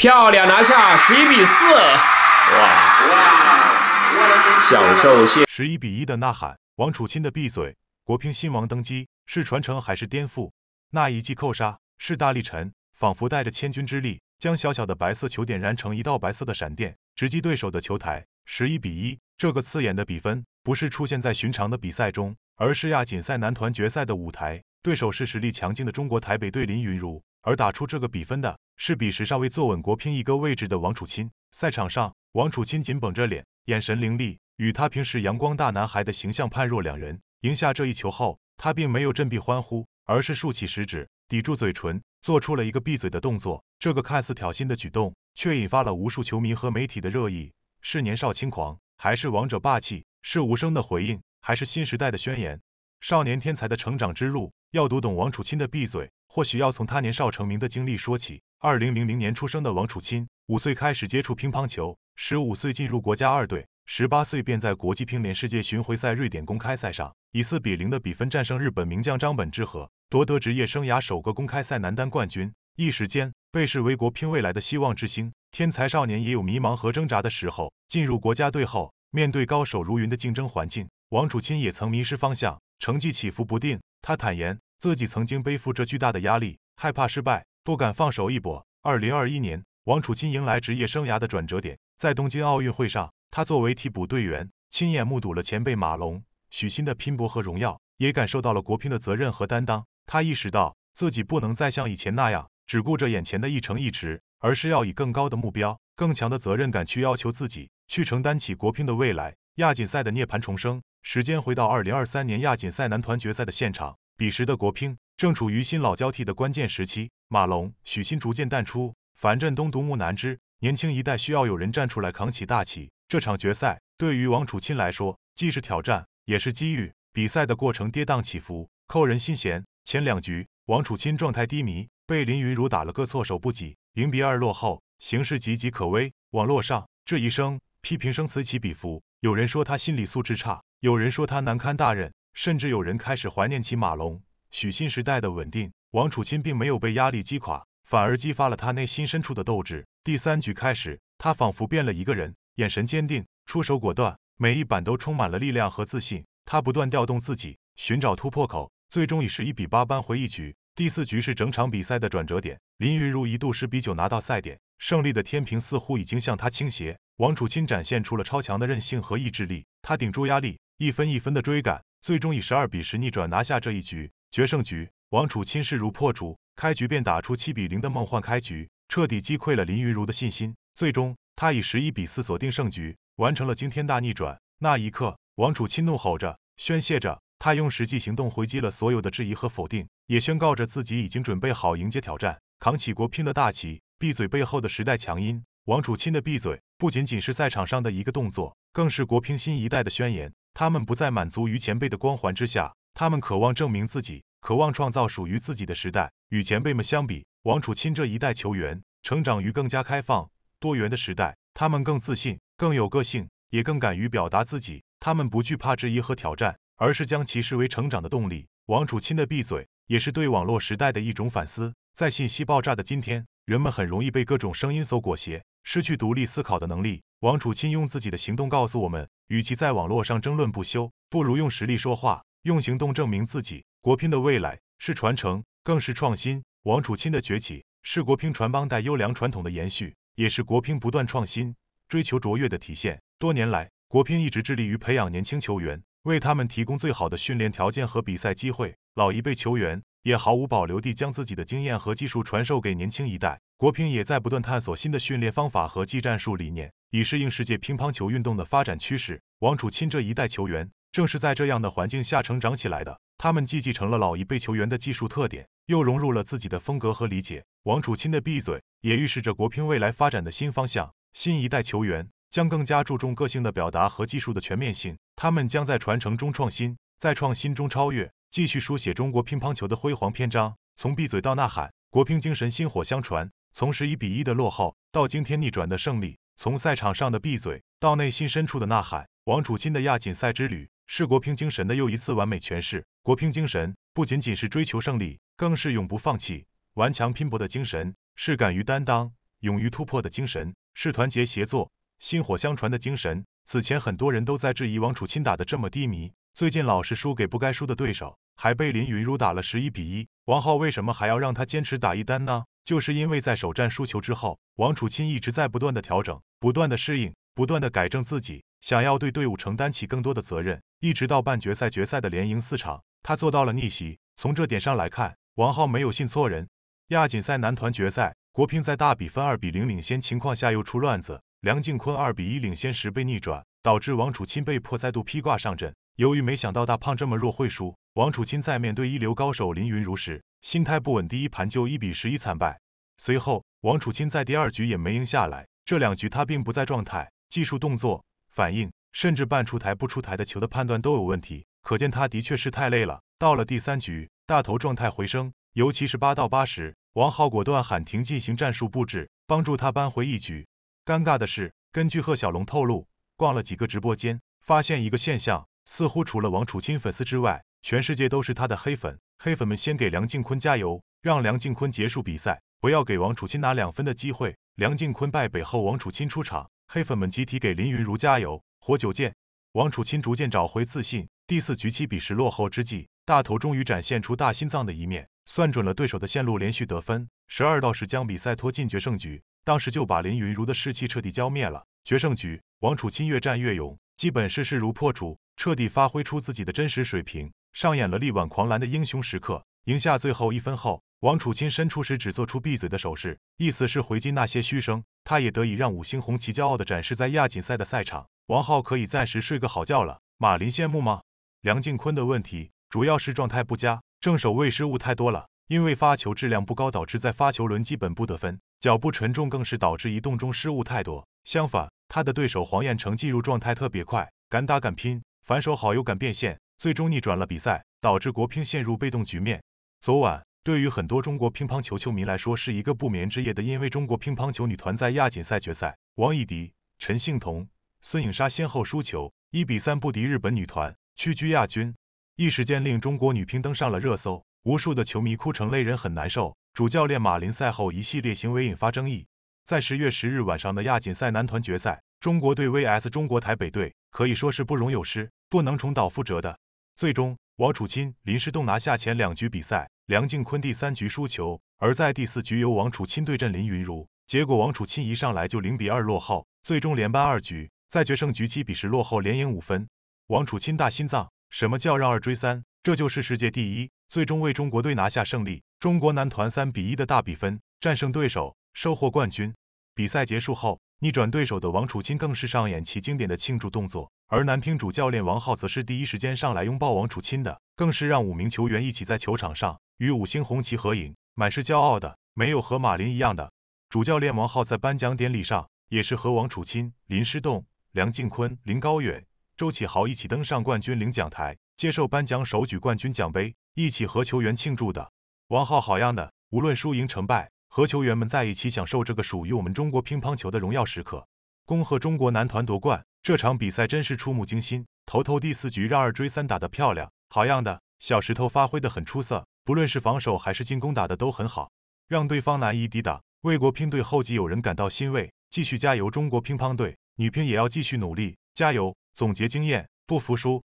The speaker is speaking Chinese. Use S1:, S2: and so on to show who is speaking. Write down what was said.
S1: 漂亮，拿下十一比四！哇哇！享受现十一比一的呐喊，王楚钦的闭嘴。国乒新王登基，是传承还是颠覆？那一记扣杀是大力沉，仿佛带着千钧之力，将小小的白色球点燃成一道白色的闪电，直击对手的球台。十一比一，这个刺眼的比分不是出现在寻常的比赛中，而是亚锦赛男团决赛的舞台。对手是实力强劲的中国台北队林昀儒。而打出这个比分的是彼时尚未坐稳国乒一个位置的王楚钦。赛场上，王楚钦紧绷着脸，眼神凌厉，与他平时阳光大男孩的形象判若两人。赢下这一球后，他并没有振臂欢呼，而是竖起食指抵住嘴唇，做出了一个闭嘴的动作。这个看似挑衅的举动，却引发了无数球迷和媒体的热议：是年少轻狂，还是王者霸气？是无声的回应，还是新时代的宣言？少年天才的成长之路，要读懂王楚钦的闭嘴。或许要从他年少成名的经历说起。二零零零年出生的王楚钦，五岁开始接触乒乓球，十五岁进入国家二队，十八岁便在国际乒联世界巡回赛瑞典公开赛上以四比零的比分战胜日本名将张本智和，夺得职业生涯首个公开赛男单冠军。一时间，被视为国乒未来的希望之星。天才少年也有迷茫和挣扎的时候。进入国家队后，面对高手如云的竞争环境，王楚钦也曾迷失方向，成绩起伏不定。他坦言。自己曾经背负着巨大的压力，害怕失败，不敢放手一搏。二零二一年，王楚钦迎来职业生涯的转折点，在东京奥运会上，他作为替补队员，亲眼目睹了前辈马龙、许昕的拼搏和荣耀，也感受到了国乒的责任和担当。他意识到自己不能再像以前那样只顾着眼前的一城一池，而是要以更高的目标、更强的责任感去要求自己，去承担起国乒的未来。亚锦赛的涅槃重生，时间回到二零二三年亚锦赛男团决赛的现场。彼时的国乒正处于新老交替的关键时期，马龙、许昕逐渐淡出，樊振东独木难支，年轻一代需要有人站出来扛起大旗。这场决赛对于王楚钦来说既是挑战也是机遇。比赛的过程跌宕起伏，扣人心弦。前两局王楚钦状态低迷，被林昀儒打了个措手不及，零比二落后，形势岌岌可危。网络上这一声批评声此起彼伏，有人说他心理素质差，有人说他难堪大任。甚至有人开始怀念起马龙、许昕时代的稳定。王楚钦并没有被压力击垮，反而激发了他内心深处的斗志。第三局开始，他仿佛变了一个人，眼神坚定，出手果断，每一板都充满了力量和自信。他不断调动自己，寻找突破口，最终以十一比八扳回一局。第四局是整场比赛的转折点，林昀儒一度十比九拿到赛点，胜利的天平似乎已经向他倾斜。王楚钦展现出了超强的韧性和意志力，他顶住压力，一分一分的追赶。最终以十二比十逆转拿下这一局决胜局。王楚钦势如破竹，开局便打出七比零的梦幻开局，彻底击溃了林昀儒的信心。最终他以十一比四锁定胜局，完成了惊天大逆转。那一刻，王楚钦怒吼着，宣泄着，他用实际行动回击了所有的质疑和否定，也宣告着自己已经准备好迎接挑战，扛起国乒的大旗。闭嘴背后的时代强音，王楚钦的闭嘴不仅仅是赛场上的一个动作，更是国乒新一代的宣言。他们不再满足于前辈的光环之下，他们渴望证明自己，渴望创造属于自己的时代。与前辈们相比，王楚钦这一代球员成长于更加开放、多元的时代，他们更自信，更有个性，也更敢于表达自己。他们不惧怕质疑和挑战，而是将其视为成长的动力。王楚钦的闭嘴也是对网络时代的一种反思。在信息爆炸的今天，人们很容易被各种声音所裹挟。失去独立思考的能力，王楚钦用自己的行动告诉我们：，与其在网络上争论不休，不如用实力说话，用行动证明自己。国乒的未来是传承，更是创新。王楚钦的崛起是国乒传帮带优良传统的延续，也是国乒不断创新、追求卓越的体现。多年来，国乒一直致力于培养年轻球员，为他们提供最好的训练条件和比赛机会。老一辈球员。也毫无保留地将自己的经验和技术传授给年轻一代。国乒也在不断探索新的训练方法和技战术理念，以适应世界乒乓球运动的发展趋势。王楚钦这一代球员正是在这样的环境下成长起来的。他们既继承了老一辈球员的技术特点，又融入了自己的风格和理解。王楚钦的“闭嘴”也预示着国乒未来发展的新方向。新一代球员将更加注重个性的表达和技术的全面性。他们将在传承中创新，在创新中超越。继续书写中国乒乓球的辉煌篇章。从闭嘴到呐喊，国乒精神薪火相传；从十一比一的落后到惊天逆转的胜利，从赛场上的闭嘴到内心深处的呐喊，王楚钦的亚锦赛之旅是国乒精神的又一次完美诠释。国乒精神不仅仅是追求胜利，更是永不放弃、顽强拼搏的精神；是敢于担当、勇于突破的精神；是团结协作、薪火相传的精神。此前，很多人都在质疑王楚钦打得这么低迷。最近老是输给不该输的对手，还被林昀儒打了十一比一。王皓为什么还要让他坚持打一单呢？就是因为在首战输球之后，王楚钦一直在不断的调整、不断的适应、不断的改正自己，想要对队伍承担起更多的责任。一直到半决赛、决赛的连赢四场，他做到了逆袭。从这点上来看，王皓没有信错人。亚锦赛男团决赛，国乒在大比分二比零领先情况下又出乱子，梁靖昆二比一领先时被逆转，导致王楚钦被迫再度披挂上阵。由于没想到大胖这么弱会输，王楚钦在面对一流高手林昀儒时心态不稳，第一盘就一比十一惨败。随后，王楚钦在第二局也没赢下来，这两局他并不在状态，技术、动作、反应，甚至半出台不出台的球的判断都有问题，可见他的确是太累了。到了第三局，大头状态回升，尤其是八到八时，王浩果断喊停进行战术布置，帮助他扳回一局。尴尬的是，根据贺小龙透露，逛了几个直播间，发现一个现象。似乎除了王楚钦粉丝之外，全世界都是他的黑粉。黑粉们先给梁靖昆加油，让梁靖昆结束比赛，不要给王楚钦拿两分的机会。梁靖昆败北后，王楚钦出场，黑粉们集体给林云如加油。活久见，王楚钦逐渐找回自信。第四局起，比十落后之际，大头终于展现出大心脏的一面，算准了对手的线路，连续得分，十二到十将比赛拖进决胜局。当时就把林云如的士气彻底浇灭了。决胜局，王楚钦越战越勇，基本是势如破竹。彻底发挥出自己的真实水平，上演了力挽狂澜的英雄时刻，赢下最后一分后，王楚钦伸出食指做出闭嘴的手势，意思是回击那些嘘声。他也得以让五星红旗骄傲地展示在亚锦赛的赛场。王浩可以暂时睡个好觉了。马林羡慕吗？梁靖昆的问题主要是状态不佳，正手位失误太多了，因为发球质量不高，导致在发球轮基本不得分。脚步沉重更是导致移动中失误太多。相反，他的对手黄彦成进入状态特别快，敢打敢拼。反手好有感变现，最终逆转了比赛，导致国乒陷入被动局面。昨晚对于很多中国乒乓球球迷来说是一个不眠之夜的，因为中国乒乓球女团在亚锦赛决赛，王艺迪、陈幸同、孙颖莎先后输球，一比三不敌日本女团，屈居亚军。一时间令中国女乒登上了热搜，无数的球迷哭成泪人，很难受。主教练马琳赛后一系列行为引发争议。在十月十日晚上的亚锦赛男团决赛。中国队 vs 中国台北队可以说是不容有失，不能重蹈覆辙的。最终，王楚钦、林诗栋拿下前两局比赛，梁靖昆第三局输球，而在第四局由王楚钦对阵林昀儒，结果王楚钦一上来就零比二落后，最终连扳二局，在决胜局七比十落后连赢五分，王楚钦大心脏。什么叫让二追三？这就是世界第一，最终为中国队拿下胜利，中国男团三比一的大比分战胜对手，收获冠军。比赛结束后。逆转对手的王楚钦更是上演其经典的庆祝动作，而男乒主教练王皓则是第一时间上来拥抱王楚钦的，更是让五名球员一起在球场上与五星红旗合影，满是骄傲的。没有和马林一样的主教练王皓在颁奖典礼上也是和王楚钦、林诗栋、梁靖昆、林高远、周启豪一起登上冠军领奖台，接受颁奖，手举冠军奖杯，一起和球员庆祝的。王皓好样的，无论输赢成败。和球员们在一起，享受这个属于我们中国乒乓球的荣耀时刻。恭贺中国男团夺冠！这场比赛真是触目惊心。头头第四局让二追三打得漂亮，好样的，小石头发挥得很出色，不论是防守还是进攻打得都很好，让对方难以抵挡。为国乒队后继有人感到欣慰，继续加油！中国乒乓队女乒也要继续努力，加油！总结经验，不服输。